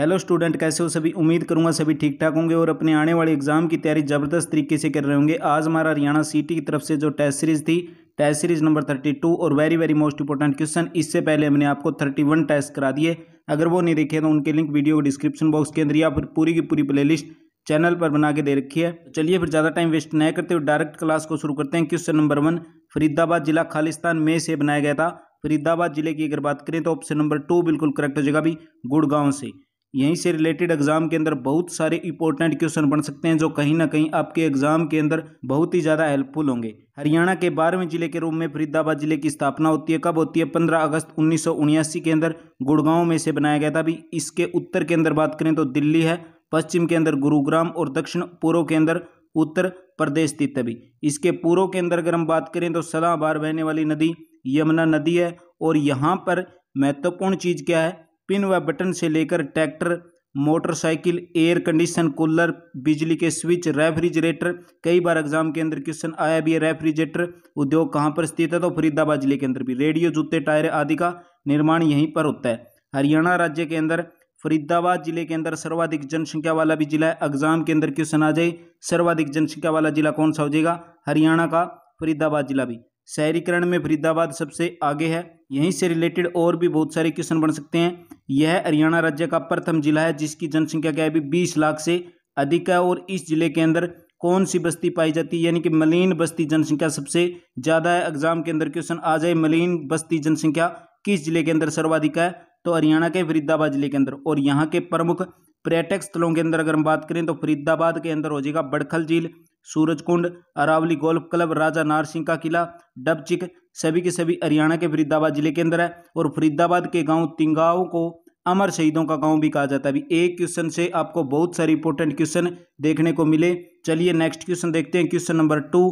hello student कैसे हो सभी उम्मीद करूंगा सभी ठीक ठाक होंगे और अपने आने वाले एग्जाम की तैयारी ज़बरदस्त तरीके से कर रहे होंगे आज हमारा हरियाणा सिटी की तरफ से जो टेस्ट सीरीज थी test series number thirty two और very very most important question इससे पहले हमने आपको थर्टी वन टेस्ट करा दिए अगर वो नहीं देखे तो उनके लिंक वीडियो को डिस्क्रिप्शन बॉक्स के अंदर या फिर पूरी की पूरी प्ले लिस्ट चैनल पर बना के दे रखी है चलिए फिर ज़्यादा टाइम वेस्ट नहीं करते हुए डायरेक्ट क्लास को शुरू करते हैं क्वेश्चन नंबर वन फरीदाबाद जिला खालिस्तान में से बनाया गया था फरीदाबाद जिले की अगर बात करें तो ऑप्शन नंबर टू बिल्कुल करेक्ट हो जाएगा भी गुड़गांव से यहीं से रिलेटेड एग्जाम के अंदर बहुत सारे इंपॉर्टेंट क्वेश्चन बन सकते हैं जो कहीं ना कहीं आपके एग्जाम के अंदर बहुत ही ज़्यादा हेल्पफुल होंगे हरियाणा के बारहवें जिले के रूप में फरीदाबाद जिले की स्थापना होती है कब होती है पंद्रह अगस्त उन्नीस के अंदर गुड़गांव में से बनाया गया था अभी इसके उत्तर के अंदर बात करें तो दिल्ली है पश्चिम के अंदर गुरुग्राम और दक्षिण पूर्व के अंदर उत्तर प्रदेश स्थित अभी इसके पूर्व के अंदर अगर हम बात करें तो सलाह बार बहने वाली नदी यमुना नदी है और यहाँ पर महत्वपूर्ण चीज़ क्या है पिन व बटन से लेकर tractor motorcycle air condition cooler बिजली के स्विच रेफ्रिजरेटर कई बार एग्जाम के अंदर क्वेश्चन आया भी है रेफ्रिजरेटर उद्योग कहाँ पर स्थित है तो फरीदाबाद जिले के अंदर भी रेडियो जूते टायर आदि का निर्माण यहीं पर होता है हरियाणा राज्य के अंदर फरीदाबाद जिले के अंदर सर्वाधिक जनसंख्या वाला भी जिला है एग्जाम के अंदर क्वेश्चन आ जाए सर्वाधिक जनसंख्या वाला जिला कौन सा हो जाएगा हरियाणा का फरीदाबाद जिला भी शहरीकरण में फरीदाबाद सबसे आगे है यहीं से रिलेटेड और भी बहुत सारे क्वेश्चन बन सकते हैं यह हरियाणा राज्य का प्रथम जिला है जिसकी जनसंख्या क्या है अभी बीस लाख से अधिक है और इस जिले के अंदर कौन सी बस्ती पाई जाती है यानी कि मलिन बस्ती जनसंख्या सबसे ज़्यादा है एग्जाम के अंदर क्वेश्चन आ जाए मलिन बस्ती जनसंख्या किस जिले के अंदर सर्वाधिक है तो हरियाणा के फरीदाबाद जिले के अंदर और यहाँ के प्रमुख पर्यटक स्थलों के अंदर अगर हम बात करें तो फरीदाबाद के अंदर हो जाएगा बड़खल झील सूरजकुंड अरावली गोल्फ क्लब राजा नारसिंह का किला डबचिक सभी के सभी हरियाणा के फरीदाबाद जिले के अंदर है और फरीदाबाद के गांव तिंगाओं को अमर शहीदों का गांव भी कहा जाता है अभी एक क्वेश्चन से आपको बहुत सारे इंपॉर्टेंट क्वेश्चन देखने को मिले चलिए नेक्स्ट क्वेश्चन देखते हैं क्वेश्चन नंबर टू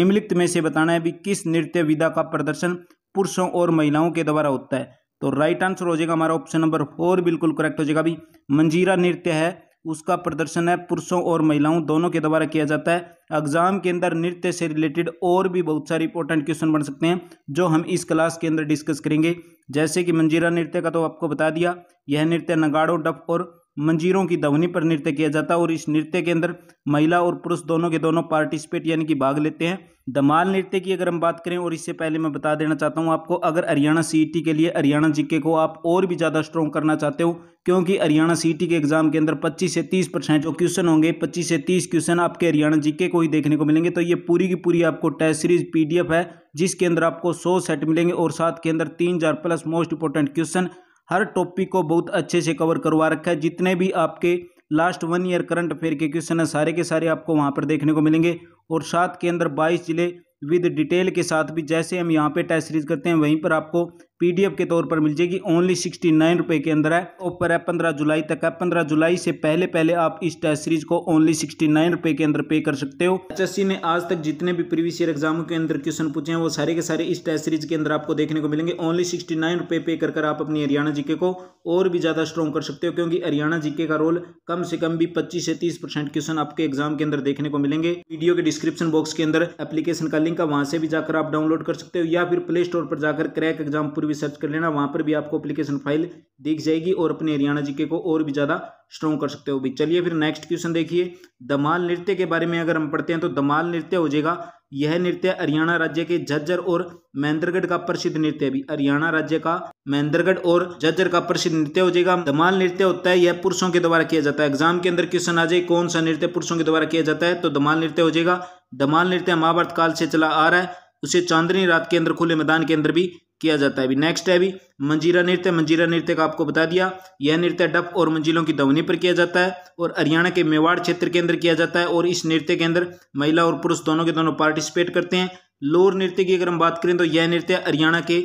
निम्नलिखित में से बताना है अभी किस नृत्य विधा का प्रदर्शन पुरुषों और महिलाओं के द्वारा होता है तो राइट आंसर हो जाएगा हमारा ऑप्शन नंबर फोर बिल्कुल करेक्ट हो जाएगा अभी मंजीरा नृत्य है उसका प्रदर्शन है पुरुषों और महिलाओं दोनों के द्वारा किया जाता है एग्जाम के अंदर नृत्य से रिलेटेड और भी बहुत सारे इंपॉर्टेंट क्वेश्चन बन सकते हैं जो हम इस क्लास के अंदर डिस्कस करेंगे जैसे कि मंजीरा नृत्य का तो आपको बता दिया यह नृत्य नगाड़ो डफ और मंजीरों की ध्वनि पर नृत्य किया जाता है और इस नृत्य के अंदर महिला और पुरुष दोनों के दोनों पार्टिसिपेट यानी कि भाग लेते हैं दमाल नृत्य की अगर हम बात करें और इससे पहले मैं बता देना चाहता हूं आपको अगर हरियाणा सीईटी e के लिए हरियाणा जीके को आप और भी ज़्यादा स्ट्रॉन्ग करना चाहते हो क्योंकि हरियाणा सीईटी e के एग्जाम के अंदर 25 से 30 परसेंट जो क्वेश्चन होंगे 25 से 30 क्वेश्चन आपके हरियाणा जीके को ही देखने को मिलेंगे तो ये पूरी की पूरी आपको टेस्ट सीरीज पी है जिसके अंदर आपको सौ सेट मिलेंगे और साथ के अंदर तीन प्लस मोस्ट इंपॉर्टेंट क्वेश्चन हर टॉपिक को बहुत अच्छे से कवर करवा रखा है जितने भी आपके last one year current affair के क्वेश्चन हैं सारे के सारे आपको वहाँ पर देखने को मिलेंगे और साथ के अंदर बाईस जिले विद डिटेल के साथ भी जैसे हम यहाँ पे टेस्ट सीरीज करते हैं वहीं पर आपको पीडीएफ के तौर पर मिल जाएगी ओनली सिक्सटी नाइन रुपये के अंदर है ऑफर है पंद्रह जुलाई तक है पंद्रह जुलाई से पहले पहले आप इस टेस्ट सीरीज को ओनली सिक्सटी नाइन रुपये के अंदर पे कर सकते हो सी ने आज तक जितने भी प्रीवियस ईयर एग्जामों के अंदर क्वेश्चन पूछे हैं वो सारे के सारे इस टेस्ट सीरीज के अंदर आपको देखने को मिलेंगे ओनली सिक्सटी नाइन रुपये पे कर आप अपनी हरियाणा जीके को और भी ज़्यादा स्ट्रॉन्ग कर सकते हो क्योंकि हरियाणा जीके का रोल कम से कम भी पच्चीस से तीस परसेंट क्वेश्चन आपके एग्जाम के अंदर देखने को मिलेंगे वीडियो के डिस्क्रिप्शन बॉक्स के अंदर एप्लीकेशन का लिंक है वहां से भी जाकर आप डाउनलोड कर सकते हो या फिर प्ले स्टोर पर जाकर क्रैक एग्जाम पूरी भी सर्च कर लेना वहाँ पर भी आपको अप्लीकेशन फाइल दिख जाएगी और अपने हरियाणा जीके को और भी ज़्यादा स्ट्रॉन्ग कर सकते हो भी चलिए फिर नेक्स्ट क्वेश्चन देखिए दमाल नृत्य के बारे में अगर हम पढ़ते हैं तो दमाल नृत्य हो जाएगा यह नृत्य हरियाणा राज्य के झज्जर और महेंद्रगढ़ का प्रसिद्ध नृत्य है भी हरियाणा राज्य का महेंद्रगढ़ और झज्जर का प्रसिद्ध नृत्य हो जाएगा दमाल नृत्य होता है यह पुरुषों के द्वारा किया जाता है एग्जाम के अंदर क्वेश्चन आ जाए कौन सा नृत्य पुरुषों के द्वारा किया जाता है तो दमाल नृत्य हो जाएगा दमाल नृत्य महाभारत काल से चला आ रहा है उसे चांदनी रात के अंदर खुले मैदान के अंदर भी किया जाता है अभी नेक्स्ट है अभी मंजीरा नृत्य मंजीरा नृत्य का आपको बता दिया यह नृत्य डप और मंजिलों की ध्वनि पर किया जाता है और हरियाणा के मेवाड़ क्षेत्र के अंदर किया जाता है और इस नृत्य के अंदर महिला और पुरुष दोनों के दोनों पार्टिसिपेट करते हैं लोर नृत्य की अगर हम बात करें तो यह नृत्य हरियाणा के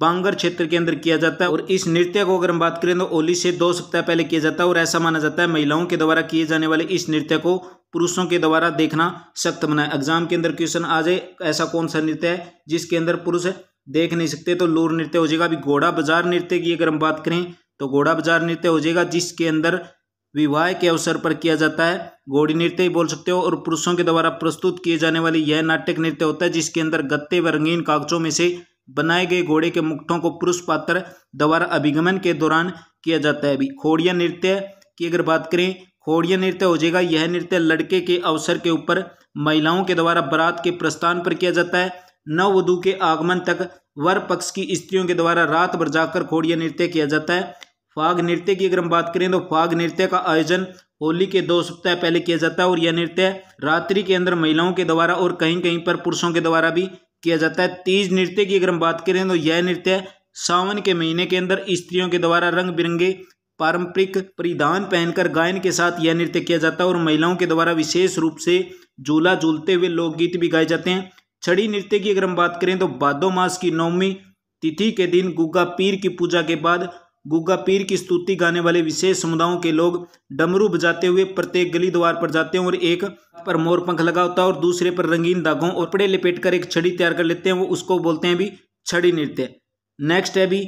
बांगर क्षेत्र के अंदर किया जाता है और इस नृत्य को अगर हम बात करें तो ओली से दो सप्ताह पहले किया जाता है और ऐसा माना जाता है महिलाओं के द्वारा किए जाने वाले इस नृत्य को पुरुषों के द्वारा देखना सख्त मना है एग्जाम के अंदर क्वेश्चन आ जाए ऐसा कौन सा नृत्य है जिसके अंदर पुरुष देख नहीं सकते तो लूर नृत्य हो जाएगा अभी घोड़ा बाजार नृत्य की अगर हम बात करें तो घोड़ा बाजार नृत्य हो जाएगा जिसके अंदर विवाह के अवसर पर किया जाता है घोड़ी नृत्य ही बोल सकते हो और पुरुषों के द्वारा प्रस्तुत किए जाने वाली यह नाटक नृत्य होता है जिसके अंदर गत्ते व रंगीन कागजों में से बनाए गए घोड़े के मुक्ठों को पुरुष पात्र द्वारा अभिगमन के दौरान किया जाता है अभी खोड़िया नृत्य की अगर बात करें खोड़िया नृत्य हो जाएगा यह नृत्य लड़के के अवसर के ऊपर महिलाओं के द्वारा बारात के प्रस्थान पर किया जाता है नववधु के आगमन तक वर पक्ष की स्त्रियों के द्वारा रात भर जाकर खोड़िया नृत्य किया जाता है फाग नृत्य की अगर हम बात करें तो फाग नृत्य का आयोजन होली के दो सप्ताह पहले किया जाता है और यह नृत्य रात्रि के अंदर महिलाओं के द्वारा और कहीं कहीं पर पुरुषों के द्वारा भी किया जाता है तीज नृत्य की अगर हम बात करें तो यह नृत्य सावन के महीने के अंदर स्त्रियों के द्वारा रंग बिरंगे पारंपरिक परिधान पहनकर गायन के साथ यह नृत्य किया जाता है और महिलाओं के द्वारा विशेष रूप से झूला झूलते हुए लोकगीत भी गाए जाते हैं छड़ी नृत्य की अगर हम बात करें तो भादो मास की नौमी तिथि के दिन गुग्गा पीर की पूजा के बाद गुग्गा पीर की स्तुति गाने वाले विशेष समुदायों के लोग डमरू बजाते हुए प्रत्येक गली द्वार पर जाते हैं और एक पर मोर पंख लगा होता है और दूसरे पर रंगीन दागों और पड़े लपेट कर एक छड़ी तैयार कर लेते हैं वो उसको बोलते हैं भी छड़ी नृत्य नेक्स्ट है भी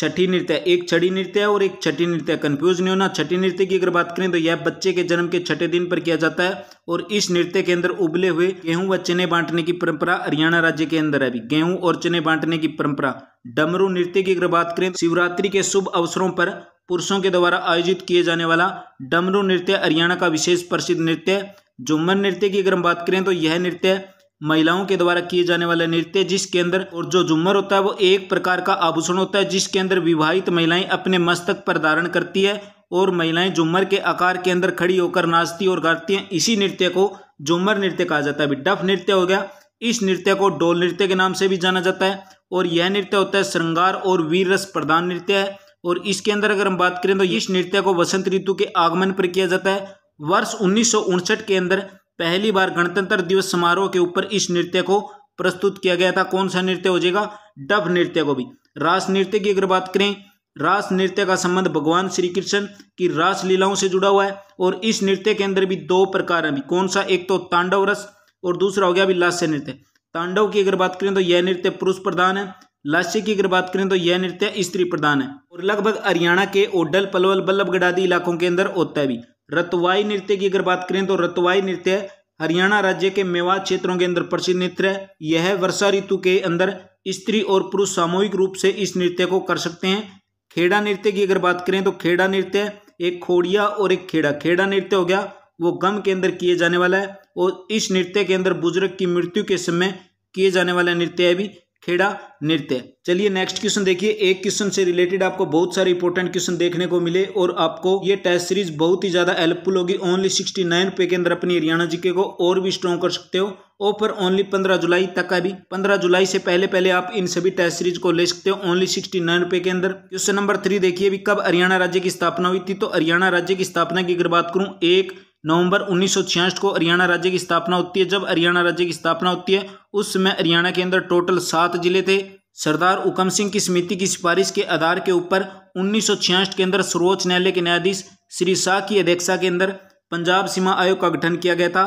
छठी नृत्य एक छठी नृत्य है और एक छठी नृत्य कंफ्यूज नहीं होना छठी नृत्य की अगर बात करें तो यह बच्चे के जन्म के छठे दिन पर किया जाता है और इस नृत्य के अंदर उबले हुए गेहूं व चने बांटने की परंपरा हरियाणा राज्य के अंदर है गेहूं और चने बांटने की परंपरा डमरू नृत्य की अगर बात करें शिवरात्रि के शुभ अवसरों पर पुरुषों के द्वारा आयोजित किए जाने वाला डमरू नृत्य हरियाणा का विशेष प्रसिद्ध नृत्य है जुम्मन नृत्य की अगर हम बात करें तो यह नृत्य महिलाओं के द्वारा किए जाने वाले नृत्य जिसके अंदर और जो झूमर होता है वो एक प्रकार का आभूषण होता है जिसके अंदर विवाहित महिलाएं अपने मस्तक पर धारण करती है और महिलाएं झूमर के आकार के अंदर खड़ी होकर नाचती और गाती हैं इसी नृत्य को झूमर नृत्य कहा जाता है डफ नृत्य हो गया इस नृत्य को डोल नृत्य के नाम से भी जाना जाता है और यह नृत्य होता है श्रृंगार और वीर रस प्रधान नृत्य है और इसके अंदर अगर हम बात करें तो इस नृत्य को वसंत ऋतु के आगमन पर किया जाता है वर्ष उन्नीस के अंदर पहली बार गणतंत्र दिवस समारोह के ऊपर इस नृत्य को प्रस्तुत किया गया था कौन सा नृत्य हो जाएगा डब नृत्य को भी रास नृत्य की अगर बात करें रास नृत्य का संबंध भगवान श्री कृष्ण की रास लीलाओं से जुड़ा हुआ है और इस नृत्य के अंदर भी दो प्रकार हैं कौन सा एक तो तांडव रस और दूसरा हो गया अभी लास्य नृत्य तांडव की अगर बात करें तो यह नृत्य पुरुष प्रधान है लास्य की अगर बात करें तो यह नृत्य स्त्री प्रधान है और लगभग हरियाणा के ओडल पलवल बल्लभगढ़ आदि इलाकों के अंदर होता है भी रतवाई नृत्य की अगर बात करें तो रतवाई नृत्य हरियाणा राज्य के मेवात क्षेत्रों के अंदर प्रसिद्ध नृत्य है यह वर्षा ऋतु के अंदर स्त्री और पुरुष सामूहिक रूप से इस नृत्य को कर सकते हैं खेड़ा नृत्य की अगर बात करें तो खेड़ा नृत्य एक खोड़िया और एक खेड़ा खेड़ा नृत्य हो गया वो गम के अंदर किए जाने वाला है और इस नृत्य के अंदर बुजुर्ग की मृत्यु के समय किए जाने वाला नृत्य है भी खेड़ा नृत्य चलिए नेक्स्ट क्वेश्चन देखिए एक क्वेश्चन से रिलेटेड आपको बहुत सारे इंपॉर्टेंट क्वेश्चन देखने को मिले और आपको ये टेस्ट सीरीज बहुत ही ज्यादा हेल्पफुल होगी ओनली सिक्सटी नाइन रुपए के अंदर अपनी हरियाणा जीके को और भी स्ट्रॉन्ग कर सकते हो ऑफर ओनली पंद्रह जुलाई तक का भी पंद्रह जुलाई से पहले पहले आप इन सभी टेस्ट सीरीज को ले सकते हो ओनली सिक्सटी नाइन रुपए के अंदर क्वेश्चन नंबर थ्री देखिए कब हरियाणा राज्य की स्थापना हुई थी तो हरियाणा राज्य की स्थापना की अगर बात करूं एक नवंबर उन्नीस को हरियाणा राज्य की स्थापना होती है जब हरियाणा राज्य की स्थापना होती है उस समय हरियाणा के अंदर टोटल सात जिले थे सरदार उकम सिंह की समिति की सिफारिश के आधार के ऊपर उन्नीस के अंदर सर्वोच्च न्यायालय के न्यायाधीश श्री शाह की अध्यक्षता के अंदर पंजाब सीमा आयोग का गठन किया गया था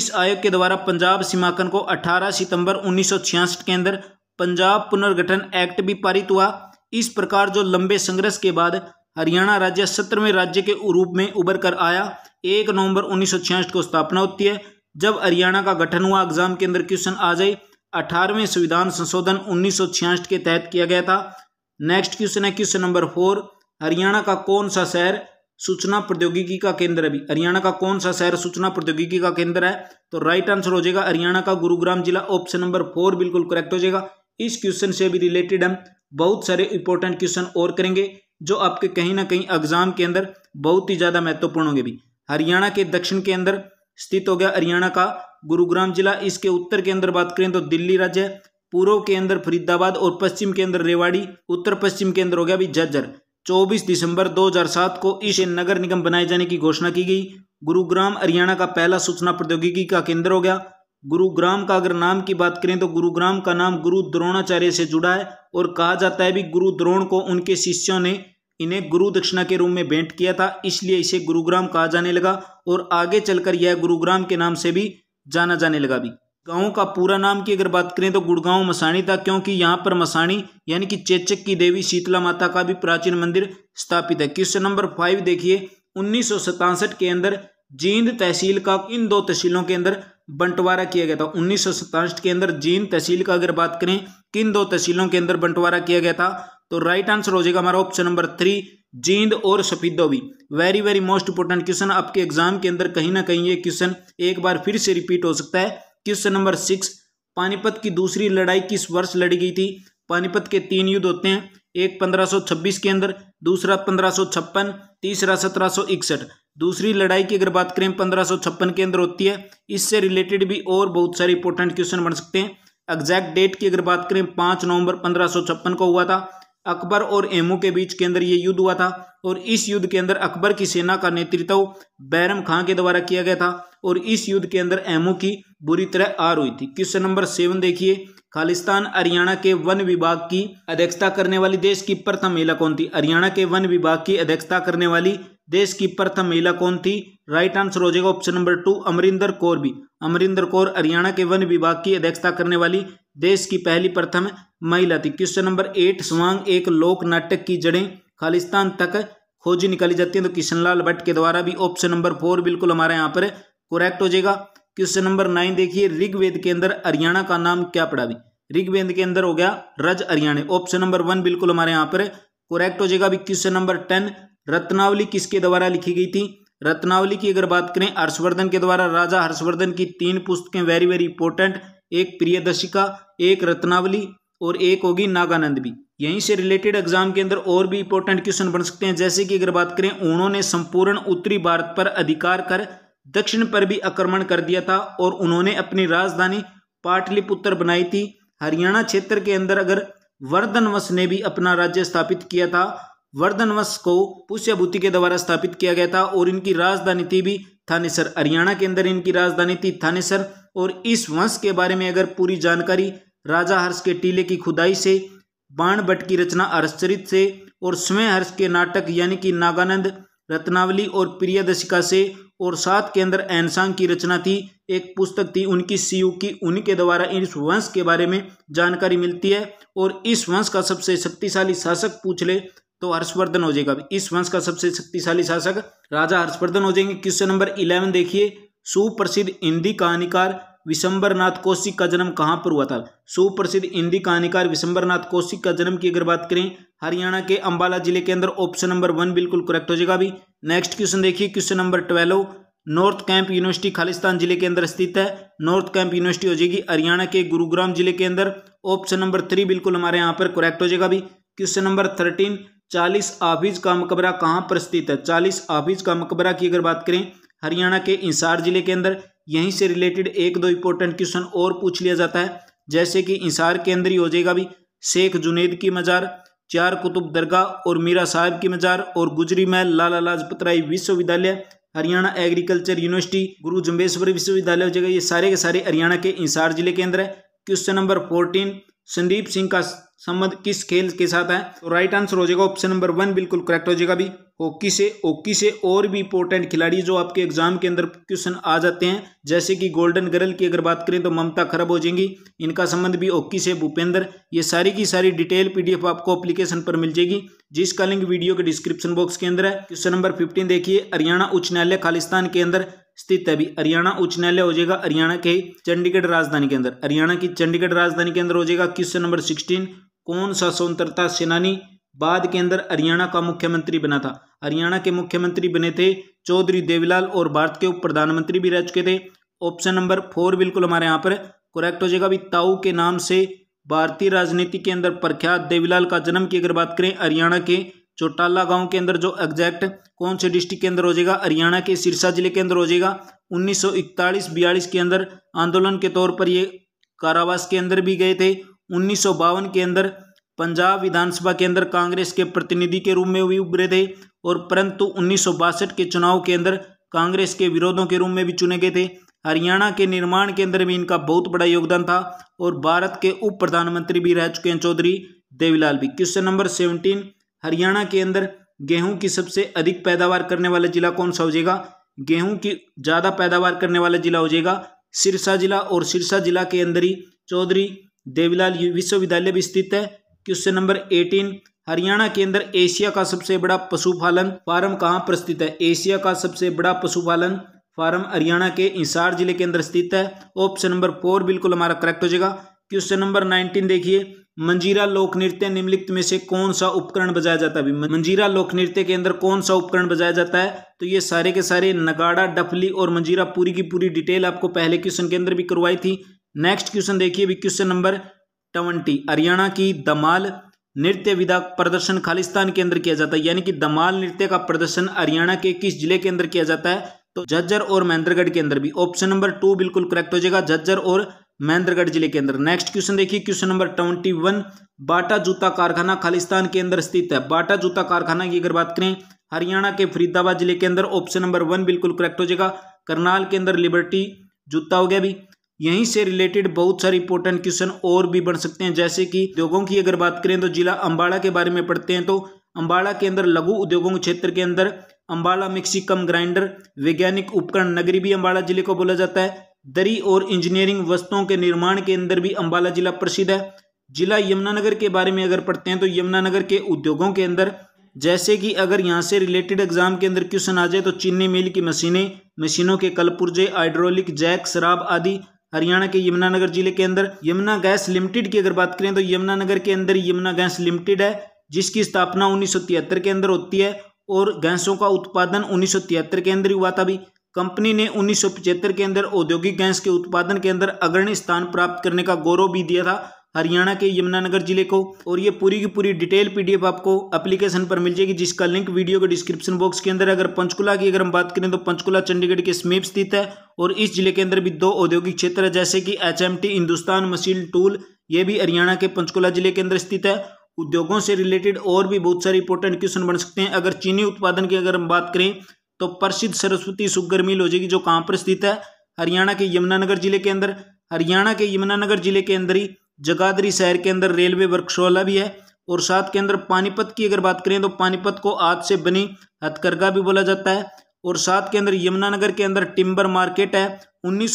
इस आयोग के द्वारा पंजाब सीमाकन को 18 सितंबर उन्नीस के अंदर पंजाब पुनर्गठन एक्ट भी पारित हुआ इस प्रकार जो लंबे संघर्ष के बाद हरियाणा राज्य सत्रहवें राज्य के रूप में उभर कर आया एक नवंबर उन्नीस को स्थापना होती है जब हरियाणा का गठन हुआ एग्जाम के अंदर क्वेश्चन आ जाए अठारहवें संविधान संशोधन उन्नीस के तहत किया गया था नेक्स्ट क्वेश्चन है क्वेश्चन नंबर फोर हरियाणा का कौन सा शहर सूचना प्रौद्योगिकी का केंद्र अभी हरियाणा का कौन सा शहर सूचना प्रौद्योगिकी का केंद्र है तो राइट आंसर हो जाएगा हरियाणा का गुरुग्राम जिला ऑप्शन नंबर फोर बिल्कुल करेक्ट हो जाएगा इस क्वेश्चन से भी रिलेटेड हम बहुत सारे इंपॉर्टेंट क्वेश्चन और करेंगे जो आपके कहीं ना कहीं एग्जाम के अंदर बहुत ही ज़्यादा महत्वपूर्ण होंगे भी हरियाणा के दक्षिण के अंदर स्थित हो गया हरियाणा का गुरुग्राम जिला इसके उत्तर के अंदर बात करें तो दिल्ली राज्य पूर्व के अंदर फरीदाबाद और पश्चिम के अंदर रेवाड़ी उत्तर पश्चिम के अंदर हो गया अभी जज्जर 24 दिसंबर 2007 को इस नगर निगम बनाए जाने की घोषणा की गई गुरुग्राम हरियाणा का पहला सूचना प्रौद्योगिकी का केंद्र हो गया गुरुग्राम का अगर नाम की बात करें तो गुरुग्राम का नाम गुरु द्रोणाचार्य से जुड़ा है और कहा जाता है भी गुरु द्रोण को उनके शिष्यों ने इन्हें गुरु दक्षिणा के रूप में भेंट किया था इसलिए इसे गुरुग्राम कहा जाने लगा और आगे चलकर यह गुरुग्राम के नाम से भी जाना जाने लगा भी गाँव का पूरा नाम की अगर बात करें तो गुड़गांव मसाणी था क्योंकि यहाँ पर मसाणी यानी कि चेचक की देवी शीतला माता का भी प्राचीन मंदिर स्थापित है क्वेश्चन नंबर फाइव देखिए उन्नीस के अंदर जींद तहसील का इन दो तहसीलों के अंदर बंटवारा किया गया था उन्नीस के अंदर जींद तहसील का अगर बात करें किन दो तहसीलों के अंदर बंटवारा किया गया था तो राइट आंसर हो जाएगा हमारा ऑप्शन नंबर थ्री जींद और Safidon very very most important question आपके एग्जाम के अंदर कहीं ना कहीं ये क्वेश्चन एक बार फिर से रिपीट हो सकता है क्वेश्चन नंबर सिक्स पानीपत की दूसरी लड़ाई किस वर्ष लड़ी गई थी पानीपत के तीन युद्ध होते हैं एक पंद्रह सौ छब्बीस के अंदर दूसरा पंद्रह सौ छप्पन तीसरा सत्रह सौ इकसठ दूसरी लड़ाई की अगर बात करें पंद्रह सौ छप्पन के अंदर होती है इससे रिलेटेड भी और बहुत सारे इंपॉर्टेंट क्वेश्चन बन सकते हैं एग्जैक्ट डेट की अगर बात करें पाँच नवंबर पंद्रह सौ छप्पन को हुआ था अकबर और एमू के बीच के अंदर ये युद्ध हुआ था और इस युद्ध के अंदर अकबर की सेना का नेतृत्व बैरम खां के द्वारा किया गया था और इस युद्ध के अंदर एमू की बुरी तरह आर हुई थी क्वेश्चन नंबर सेवन देखिए खालिस्तान हरियाणा के वन विभाग की अध्यक्षता करने वाली देश की प्रथम महिला कौन थी हरियाणा के वन विभाग की अध्यक्षता करने वाली देश की प्रथम महिला कौन थी राइट आंसर हो जाएगा option number two Amarinder Kaur भी अमरिंदर कौर हरियाणा के वन विभाग की अध्यक्षता करने वाली देश की पहली प्रथम महिला थी क्वेश्चन नंबर एट स्वांग एक लोक नाटक की जड़ें खालिस्तान तक खोजी निकाली जाती है तो किशनलाल भट्ट के द्वारा भी ऑप्शन नंबर फोर बिल्कुल हमारे यहाँ पर कोरेक्ट हो जाएगा क्वेश्चन नंबर नाइन देखिए ऋग्वेद के अंदर हरियाणा का नाम क्या पड़ा भी ऋग्वेद के अंदर हो गया रज हरियाणा ऑप्शन नंबर वन बिल्कुल हमारे यहाँ पर करेक्ट हो जाएगा भी क्वेश्चन नंबर टेन रत्नावली किसके द्वारा लिखी गई थी रत्नावली की अगर बात करें हर्षवर्धन के द्वारा राजा हर्षवर्धन की तीन पुस्तकें वेरी वेरी इंपॉर्टेंट एक प्रियदर्शिका एक रत्नावली और एक होगी नागानंद भी यहीं से रिलेटेड एग्जाम के अंदर और भी इंपॉर्टेंट क्वेश्चन बन सकते हैं जैसे कि अगर बात करें उन्होंने संपूर्ण उत्तरी भारत पर अधिकार कर दक्षिण पर भी आक्रमण कर दिया था और उन्होंने अपनी राजधानी पाटलिपुत्र बनाई थी हरियाणा क्षेत्र के अंदर अगर वर्धनवंश ने भी अपना राज्य स्थापित किया था वर्धनवंश को पुष्यभूति के द्वारा स्थापित किया गया था और इनकी राजधानी थी भी थानेसर हरियाणा के अंदर इनकी राजधानी थी थानेसर और इस वंश के बारे में अगर पूरी जानकारी राजा हर्ष के टीले की खुदाई से बाण भट्ट की रचना हर्षचरित से और स्वयं हर्ष के नाटक यानी कि नागानंद रत्नावली और प्रियदशिका से और सात के अंदर एनसांग की रचना थी एक पुस्तक थी उनकी सीयू की उनके द्वारा इस वंश के बारे में जानकारी मिलती है और इस वंश का सबसे शक्तिशाली शासक पूछ ले तो हर्षवर्धन हो जाएगा इस वंश का सबसे शक्तिशाली शासक राजा हर्षवर्धन हो जाएंगे क्वेश्चन नंबर इलेवन देखिए सुप्रसिद्ध हिंदी कहानीकार विशंबरनाथ कौशिक का जन्म कहाँ पर हुआ था सुप्रसिद्ध हिंदी कहानीकार विशंबरनाथ कौशिक का जन्म की अगर बात करें हरियाणा के अंबाला जिले के अंदर ऑप्शन नंबर वन बिल्कुल करेक्ट हो जाएगा अभी नेक्स्ट क्वेश्चन देखिए question number twelve north camp university Khalistan जिले के अंदर स्थित है नॉर्थ कैंप यूनिवर्सिटी हो जाएगी हरियाणा के गुरुग्राम जिले के अंदर ऑप्शन नंबर थ्री बिल्कुल हमारे यहाँ पर करेक्ट हो जाएगा अभी क्वेश्चन नंबर थर्टीन चालीस आफिज का मकबरा कहाँ पर स्थित है चालीस आफिज का मकबरा की अगर बात करें हरियाणा के इंसार जिले के अंदर यहीं से रिलेटेड एक दो इंपॉर्टेंट क्वेश्चन और पूछ लिया जाता है जैसे कि इंसार के अंदर ही हो जाएगा अभी शेख जुनेद की मजार चार कुतुब दरगाह और मीरा साहब की मजार और गुजरी महल लाला लाजपत राय विश्वविद्यालय हरियाणा एग्रीकल्चर यूनिवर्सिटी गुरु जम्बेश्वर विश्वविद्यालय जगह ये सारे के सारे हरियाणा के इंसार जिले के अंदर है question number fourteen Sandeep Singh का संबंध किस खेल के साथ है तो राइट आंसर हो जाएगा ऑप्शन नंबर वन बिल्कुल करेक्ट हो जाएगा भी हॉकी से हॉकी से और भी इंपॉर्टेंट खिलाड़ी जो आपके एग्जाम के अंदर क्वेश्चन आ जाते हैं जैसे कि गोल्डन गर्ल की अगर बात करें तो ममता खराब हो जाएंगी इनका संबंध भी हॉकी से भूपेंद्र ये सारी की सारी डिटेल पीडीएफ आपको एप्लीकेशन पर मिल जाएगी जिसका लिंक वीडियो के डिस्क्रिप्शन बॉक्स के अंदर है क्वेश्चन नंबर फिफ्टीन देखिए हरियाणा उच्च न्यायालय खालिस्तान के अंदर स्थित है अभी हरियाणा उच्च न्यायालय हो जाएगा हरियाणा के चंडीगढ़ राजधानी के अंदर हरियाणा की चंडीगढ़ राजधानी के अंदर हो जाएगा क्वेश्चन नंबर सिक्सटीन कौन सा स्वतंत्रता सेनानी बाद के अंदर हरियाणा का मुख्यमंत्री बना था हरियाणा के मुख्यमंत्री बने थे चौधरी देवीलाल और भारत के उप प्रधानमंत्री भी रह चुके थे ऑप्शन नंबर फोर बिल्कुल हमारे यहाँ पर करेक्ट हो जाएगा अभी ताऊ के नाम से भारतीय राजनीति के अंदर प्रख्यात देवीलाल का जन्म की अगर बात करें हरियाणा के चौटाला गांव के अंदर जो एग्जैक्ट कौन से डिस्ट्रिक्ट के अंदर हो जाएगा हरियाणा के सिरसा जिले के अंदर हो जाएगा 1941-42 के अंदर आंदोलन के तौर पर ये कारावास के अंदर भी गए थे उन्नीस के अंदर पंजाब विधानसभा के अंदर कांग्रेस के प्रतिनिधि के रूप में भी उभरे थे और परंतु उन्नीस के चुनाव के अंदर कांग्रेस के विरोधों के रूप में भी चुने गए थे हरियाणा के निर्माण के अंदर भी इनका बहुत बड़ा योगदान था और भारत के उप प्रधानमंत्री भी रह चुके हैं चौधरी देवीलाल भी क्वेश्चन नंबर सेवनटीन हरियाणा के अंदर गेहूं की सबसे अधिक पैदावार करने वाला जिला कौन सा हो जाएगा गेहूं की ज़्यादा पैदावार करने वाला जिला हो जाएगा सिरसा जिला और सिरसा जिला के अंदर ही चौधरी देवीलाल विश्वविद्यालय भी स्थित है क्वेश्चन नंबर एटीन हरियाणा के अंदर एशिया का सबसे बड़ा पशुपालन फार्म कहाँ पर स्थित है एशिया का सबसे बड़ा पशुपालन फार्म हरियाणा के इंसार जिले के अंदर स्थित है ऑप्शन नंबर फोर बिल्कुल हमारा करेक्ट हो जाएगा क्वेश्चन नंबर नाइनटीन देखिए मंजीरा लोक नृत्य निम्नलिखित में से कौन सा उपकरण बजाया जाता है मंजीरा लोक नृत्य के अंदर कौन सा उपकरण बजाया जाता है तो ये सारे के सारे नगाड़ा डफली और मंजीरा पूरी की पूरी डिटेल आपको पहले क्वेश्चन के अंदर भी करवाई थी नेक्स्ट क्वेश्चन देखिए भी क्वेश्चन नंबर ट्वेंटी हरियाणा की दमाल नृत्य विधा प्रदर्शन खालिस्तान के अंदर किया जाता है यानी कि दमाल नृत्य का प्रदर्शन हरियाणा के किस जिले के अंदर किया जाता है तो झज्जर और महेंद्रगढ़ के अंदर भी ऑप्शन नंबर टू बिल्कुल करेक्ट हो जाएगा झज्जर और महेंद्रगढ़ जिले के अंदर नेक्स्ट क्वेश्चन देखिए question number twenty one Bata जूता कारखाना खालिस्तान के अंदर स्थित है बाटा जूता कारखाना की अगर बात करें हरियाणा के फरीदाबाद जिले के अंदर ऑप्शन नंबर वन बिल्कुल करेक्ट हो जाएगा करनाल के अंदर लिबर्टी जूता हो गया भी यहीं से रिलेटेड बहुत सारे इंपॉर्टेंट क्वेश्चन और भी बन सकते हैं जैसे कि उद्योगों की अगर बात करें तो जिला अम्बाड़ा के बारे में पढ़ते हैं तो अम्बाड़ा के अंदर लघु उद्योगों के क्षेत्र के अंदर अम्बाड़ा मिक्सी कम ग्राइंडर वैज्ञानिक उपकरण नगरी भी अम्बाड़ा जिले को बोला जाता है दरी और इंजीनियरिंग वस्तुओं के निर्माण के अंदर भी अंबाला जिला प्रसिद्ध है जिला यमुनानगर के बारे में अगर पढ़ते हैं तो यमुनानगर के उद्योगों के अंदर जैसे कि अगर यहाँ से रिलेटेड एग्जाम के अंदर क्वेश्चन आ जाए तो चीनी मिल की मशीनें मशीनों के कलपुर्जे हाइड्रोलिक जैक शराब आदि हरियाणा के यमुनानगर जिले के अंदर यमुना गैस लिमिटेड की अगर बात करें तो यमुनानगर के अंदर यमुना गैस लिमिटेड है जिसकी स्थापना उन्नीस के अंदर होती है और गैसों का उत्पादन उन्नीस के अंदर ही हुआ था भी कंपनी ने उन्नीस के अंदर औद्योगिक गैस के उत्पादन के अंदर अग्रणी स्थान प्राप्त करने का गौरव भी दिया था हरियाणा के यमुनानगर जिले को और ये पूरी की पूरी डिटेल पीडीएफ आपको एप्लीकेशन पर मिल जाएगी जिसका लिंक वीडियो के डिस्क्रिप्शन बॉक्स के अंदर अगर पंचकुला की अगर हम बात करें तो पंचकुला चंडीगढ़ के समीप स्थित है और इस जिले के अंदर भी दो औद्योगिक क्षेत्र है जैसे कि एच हिंदुस्तान मशीन टूल ये भी हरियाणा के पंचकुला जिले के अंदर स्थित है उद्योगों से रिलेटेड और भी बहुत सारे इंपोर्टेंट क्वेश्चन बन सकते हैं अगर चीनी उत्पादन की अगर हम बात करें तो प्रसिद्ध सरस्वती सुगर मिल हो जाएगी जो कहाँ पर स्थित है हरियाणा के यमुनानगर जिले के अंदर हरियाणा के यमुनानगर जिले के अंदर ही जगाधरी शहर के अंदर रेलवे वर्कशाला भी है और साथ के अंदर पानीपत की अगर बात करें तो पानीपत को आज से बनी हथकरघा भी बोला जाता है और साथ के अंदर यमुनानगर के अंदर टिम्बर मार्केट है उन्नीस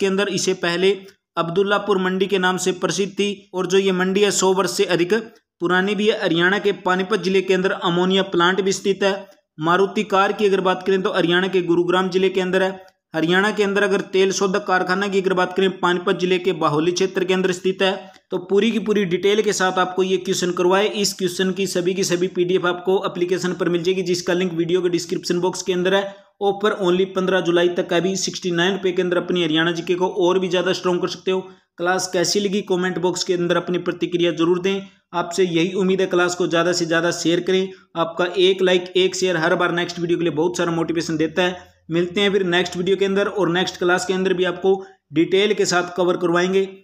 के अंदर इसे पहले अब्दुल्लापुर मंडी के नाम से प्रसिद्ध थी और जो ये मंडी है सौ वर्ष से अधिक पुरानी भी है हरियाणा के पानीपत जिले के अंदर अमोनिया प्लांट भी स्थित है मारुति कार की अगर बात करें तो हरियाणा के गुरुग्राम जिले के अंदर है हरियाणा के अंदर अगर तेल शोधक कारखाना की अगर बात करें पानीपत जिले के बाहुली क्षेत्र के अंदर स्थित है तो पूरी की पूरी डिटेल के साथ आपको ये क्वेश्चन करवाए इस क्वेश्चन की सभी की सभी पीडीएफ आपको एप्लीकेशन पर मिल जाएगी जिसका लिंक वीडियो के डिस्क्रिप्शन बॉक्स के अंदर है ऑफर ओनली पंद्रह जुलाई तक का भी सिक्सटी नाइन रुपये के अंदर अपनी हरियाणा जीके को और भी ज़्यादा स्ट्रॉन्ग कर सकते हो क्लास कैसी लगी कमेंट बॉक्स के अंदर अपनी प्रतिक्रिया जरूर दें आपसे यही उम्मीद है क्लास को ज़्यादा से ज़्यादा शेयर करें आपका एक लाइक एक शेयर हर बार नेक्स्ट वीडियो के लिए बहुत सारा मोटिवेशन देता है मिलते हैं फिर नेक्स्ट वीडियो के अंदर और नेक्स्ट क्लास के अंदर भी आपको डिटेल के साथ कवर करवाएंगे